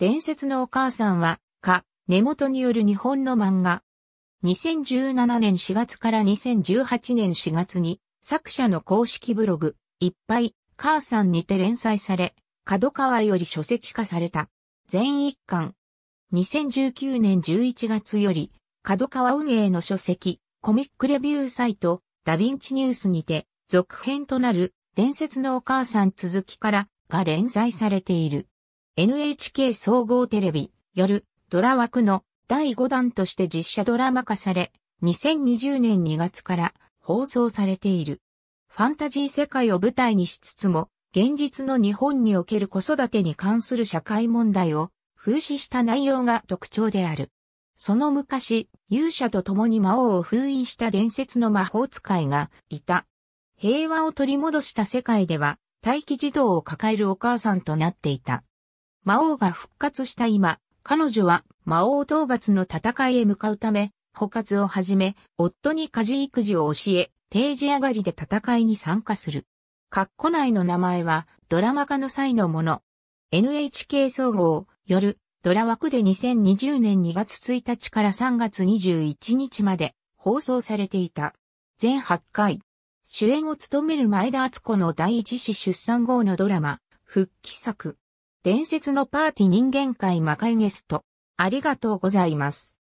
伝説のお母さんは、か、根元による日本の漫画。2017年4月から2018年4月に、作者の公式ブログ、いっぱい、母さんにて連載され、角川より書籍化された。全一巻。2019年11月より、角川運営の書籍、コミックレビューサイト、ダヴィンチニュースにて、続編となる、伝説のお母さん続きから、が連載されている。NHK 総合テレビ、夜、ドラ枠の第5弾として実写ドラマ化され、2020年2月から放送されている。ファンタジー世界を舞台にしつつも、現実の日本における子育てに関する社会問題を風刺した内容が特徴である。その昔、勇者と共に魔王を封印した伝説の魔法使いがいた。平和を取り戻した世界では、待機児童を抱えるお母さんとなっていた。魔王が復活した今、彼女は魔王討伐の戦いへ向かうため、捕活をはじめ、夫に家事育児を教え、定時上がりで戦いに参加する。カッコ内の名前は、ドラマ化の際のもの。NHK 総合、夜、ドラ枠で2020年2月1日から3月21日まで放送されていた。全8回。主演を務める前田敦子の第一子出産後のドラマ、復帰作。伝説のパーティ人間界魔界ゲスト。ありがとうございます。